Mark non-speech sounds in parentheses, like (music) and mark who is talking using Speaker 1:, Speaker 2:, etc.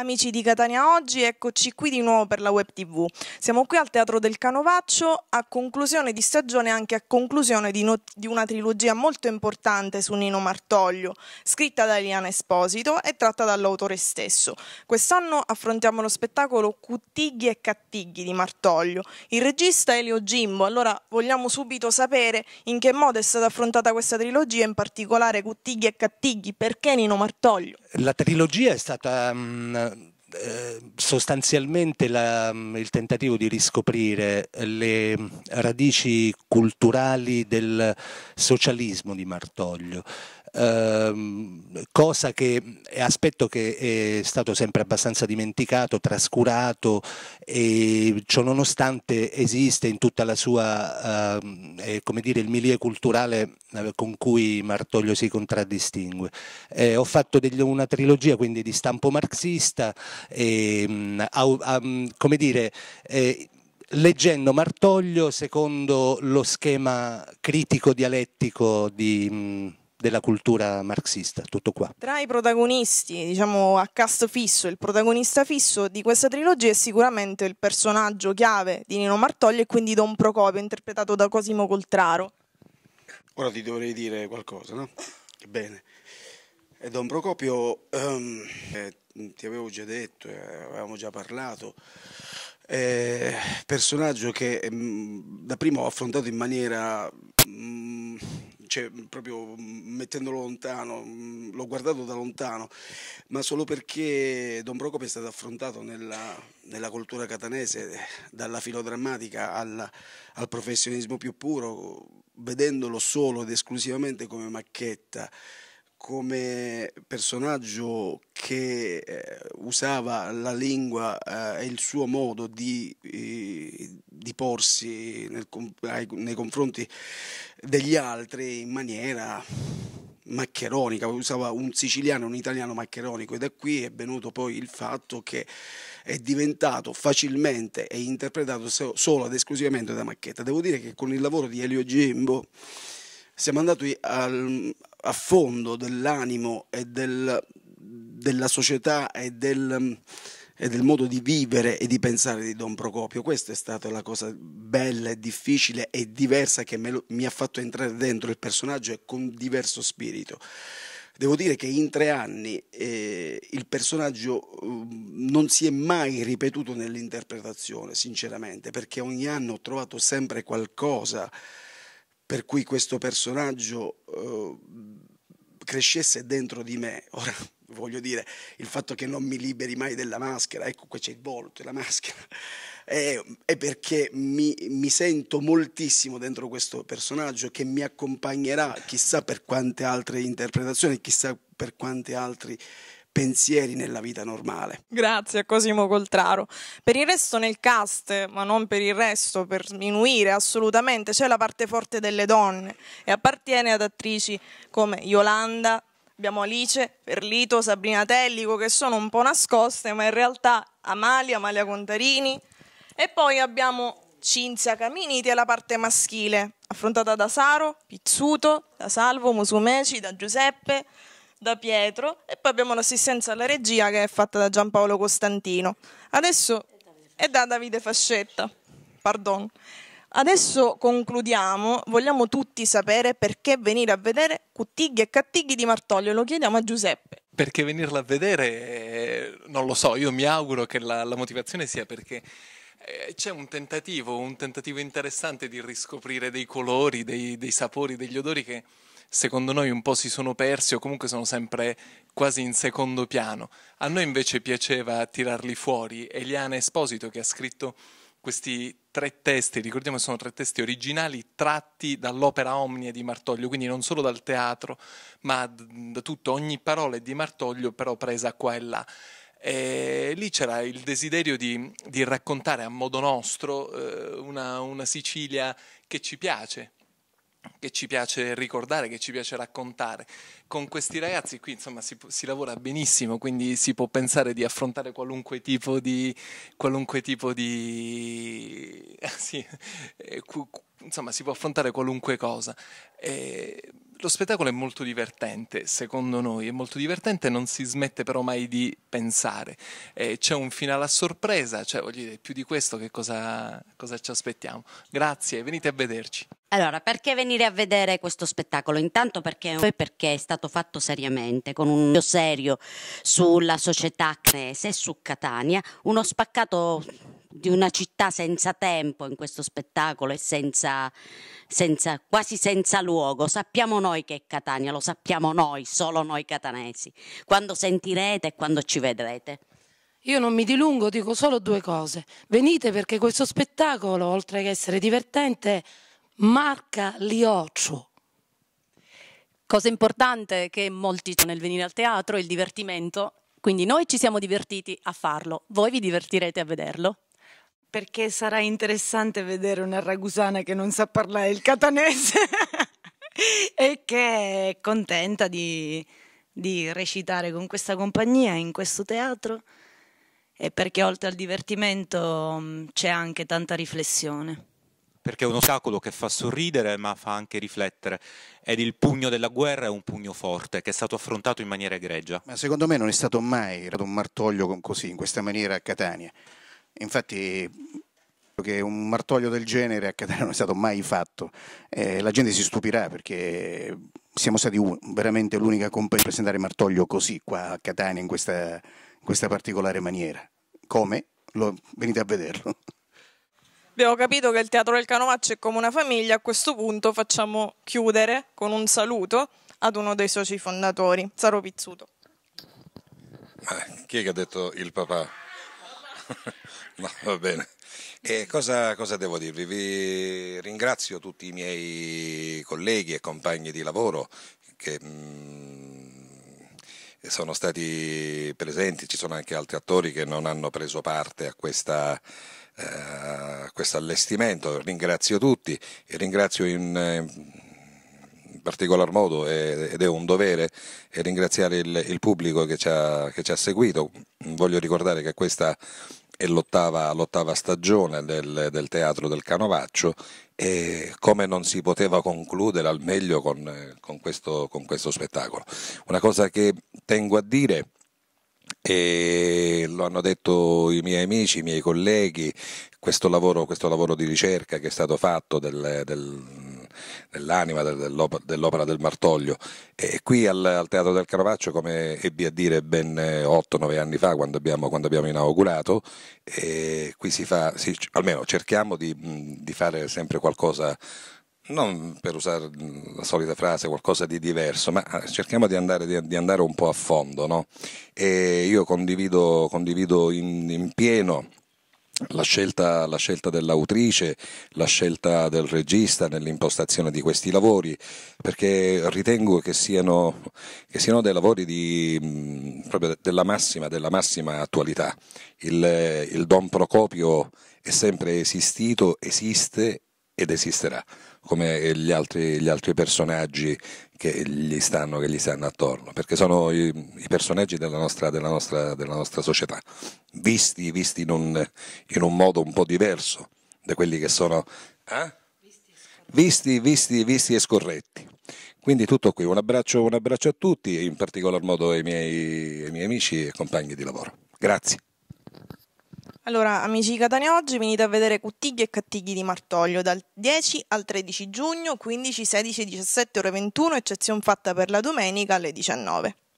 Speaker 1: Amici di Catania Oggi, eccoci qui di nuovo per la Web TV. Siamo qui al Teatro del Canovaccio a conclusione di stagione anche a conclusione di, no di una trilogia molto importante su Nino Martoglio, scritta da Eliana Esposito e tratta dall'autore stesso. Quest'anno affrontiamo lo spettacolo Cuttighi e Cattighi di Martoglio. Il regista Elio Gimbo, allora vogliamo subito sapere in che modo è stata affrontata questa trilogia, in particolare Cuttighi e Cattighi, perché Nino Martoglio?
Speaker 2: La trilogia è stata... Mm, eh, sostanzialmente la, il tentativo di riscoprire le radici culturali del socialismo di Martoglio ehm, cosa che è eh, aspetto che è stato sempre abbastanza dimenticato, trascurato e ciò nonostante esiste in tutta la sua, ehm, eh, come dire, il milieu culturale eh, con cui Martoglio si contraddistingue. Eh, ho fatto degli, una trilogia quindi di stampo marxista, e, mh, a, a, come dire, eh, leggendo Martoglio secondo lo schema critico dialettico di, mm, della cultura marxista, tutto qua.
Speaker 1: Tra i protagonisti, diciamo a cast fisso, il protagonista fisso di questa trilogia è sicuramente il personaggio chiave di Nino Martoglio e quindi Don Procopio, interpretato da Cosimo Coltraro.
Speaker 3: Ora ti dovrei dire qualcosa, no? Ebbene, eh, Don Procopio, um, eh, ti avevo già detto, eh, avevamo già parlato, eh, personaggio che mh, mm, da prima ho affrontato in maniera cioè, proprio mettendolo lontano, l'ho guardato da lontano, ma solo perché Don Procopio è stato affrontato nella, nella cultura catanese, dalla filodrammatica al, al professionismo più puro, vedendolo solo ed esclusivamente come macchetta come personaggio che eh, usava la lingua eh, e il suo modo di, eh, di porsi nel, nei confronti degli altri in maniera maccheronica, usava un siciliano, un italiano maccheronico e da qui è venuto poi il fatto che è diventato facilmente e interpretato solo ed esclusivamente da Macchetta. Devo dire che con il lavoro di Elio Gimbo siamo andati al, a fondo dell'animo e del, della società e del, e del, modo di vivere e di pensare di Don Procopio. Questa è stata la cosa bella e difficile e diversa che lo, mi ha fatto entrare dentro il personaggio e con diverso spirito. Devo dire che in tre anni eh, il personaggio mm, non si è mai ripetuto nell'interpretazione, sinceramente, perché ogni anno ho trovato sempre qualcosa per cui questo personaggio eh, crescesse dentro di me. (laughs) Ora, voglio dire, il fatto che non mi liberi mai della maschera, ecco qua c'è il volto e la maschera, (laughs) è, è perché mi, mi, sento moltissimo dentro questo personaggio che mi accompagnerà chissà per quante altre interpretazioni, chissà per quanti altri pensieri nella vita normale.
Speaker 1: Grazie a Cosimo Coltraro. Per il resto nel cast, ma non per il resto, per sminuire assolutamente, c'è la parte forte delle donne e appartiene ad attrici come Yolanda, abbiamo Alice, Perlito, Sabrina Tellico che sono un po' nascoste, ma in realtà Amalia, Amalia Contarini e poi abbiamo Cinzia Caminiti alla parte maschile, affrontata da Saro, Pizzuto, da Salvo, Musumeci, da Giuseppe, da Pietro e poi abbiamo l'assistenza alla regia che è fatta da Giampaolo Costantino. Adesso è da Davide Fascetta. Pardon. Adesso concludiamo, vogliamo tutti sapere perché venire a vedere Cuttighi e Cattighi di Martoglio, lo chiediamo a Giuseppe.
Speaker 4: Perché venirla a vedere, eh, non lo so, io mi auguro che la, la motivazione sia perché eh, c'è un tentativo, un tentativo interessante di riscoprire dei colori, dei, dei sapori, degli odori che secondo noi un po' si sono persi o comunque sono sempre quasi in secondo piano. A noi invece piaceva tirarli fuori. Eliana Esposito che ha scritto questi tre testi, ricordiamo che sono tre testi originali tratti dall'opera omnia di Martoglio, quindi non solo dal teatro, ma da tutto, ogni parola è di Martoglio, però presa qua e là. E lì c'era il desiderio di, di raccontare a modo nostro eh, una, una Sicilia che ci piace, che ci piace ricordare, che ci piace raccontare. Con questi ragazzi qui insomma si, si lavora benissimo, quindi si può pensare di affrontare qualunque tipo di, qualunque tipo di, (laughs) sì, eh, insomma si può affrontare qualunque cosa. E lo spettacolo è molto divertente, secondo noi, è molto divertente, non si smette però mai di pensare. Eh, c'è un finale a sorpresa, cioè voglio dire, più di questo che cosa, cosa ci aspettiamo? Grazie, venite a vederci.
Speaker 3: Allora, perché venire a vedere questo spettacolo? Intanto perché, perché è stato fatto seriamente, con un video serio sulla società cnese e su Catania, uno spaccato di una città senza tempo in questo spettacolo e senza, senza, quasi senza luogo. Sappiamo noi che è Catania, lo sappiamo noi, solo noi catanesi, quando sentirete e quando ci vedrete.
Speaker 1: Io non mi dilungo, dico solo due cose. Venite perché questo spettacolo, oltre che essere divertente, marca l'Ioccio. Cosa importante che molti nel venire al teatro è il divertimento, quindi noi ci siamo divertiti a farlo, voi vi divertirete a vederlo perché sarà interessante vedere una ragusana che non sa parlare il catanese (laughs) e che è contenta di, di recitare con questa compagnia in questo teatro e perché oltre al divertimento mm, c'è anche tanta riflessione.
Speaker 2: Perché è un ostacolo che fa sorridere ma fa anche riflettere ed il pugno della guerra è un pugno forte che è stato affrontato in maniera egregia.
Speaker 3: Ma secondo me non è stato mai un martoglio così, in questa maniera a Catania. Infatti che un martoglio del genere a Catania non è stato mai fatto. Eh, la gente si stupirà perché siamo stati un, veramente l'unica compagnia a presentare martoglio così qua a Catania in questa, in questa particolare maniera. Come? Lo, venite a vederlo.
Speaker 1: Abbiamo capito che il Teatro del Canovaccio è come una famiglia, a questo punto facciamo chiudere con un saluto ad uno dei soci fondatori, Saro Pizzuto.
Speaker 2: Ma chi è che ha detto il papà? no, va bene. E cosa, cosa devo dirvi? Vi ringrazio tutti i miei colleghi e compagni di lavoro che mm, sono stati presenti, ci sono anche altri attori che non hanno preso parte a questa, eh, questo allestimento. Ringrazio tutti e ringrazio in, in particolar modo, ed è un dovere, ringraziare il, il pubblico che ci, ha, che ci ha seguito. Voglio ricordare che questa è l'ottava, l'ottava stagione del, del, teatro del Canovaccio e come non si poteva concludere al meglio con, con, questo, con questo spettacolo. Una cosa che tengo a dire e lo hanno detto i miei amici, i miei colleghi, questo lavoro, questo lavoro di ricerca che è stato fatto del, del, nell'anima dell'opera, dell'opera del Martoglio. E qui al, al, Teatro del Caravaccio, come ebbi a dire ben 8-9 eh, anni fa, quando abbiamo, quando abbiamo inaugurato, qui si fa, si, almeno cerchiamo di, di fare sempre qualcosa non per usare la solita frase, qualcosa di diverso, ma eh, cerchiamo di andare, di andare un po' a fondo. No? io condivido, condivido in, in pieno la scelta, la scelta, dell'autrice, la scelta del regista nell'impostazione di questi lavori, perché ritengo che siano, che siano dei lavori di, della, massima, della, massima, attualità. Il, il Don Procopio è sempre esistito, esiste ed esisterà come gli altri, gli altri personaggi che gli, stanno, che gli, stanno, attorno, perché sono i, i personaggi della nostra, della, nostra, della nostra, società, visti, visti in, un, in, un, modo un po' diverso da quelli che sono eh? visti, visti, visti e scorretti. Quindi tutto qui, un abbraccio, un abbraccio a tutti e in particolar modo ai miei, ai miei amici e compagni di lavoro. Grazie.
Speaker 1: Allora, amici di Catania oggi venite a vedere Cuttighi e Cattighi di Martoglio dal 10 al 13 giugno, 15, 16 17 ore 21, eccezione fatta per la domenica alle 19.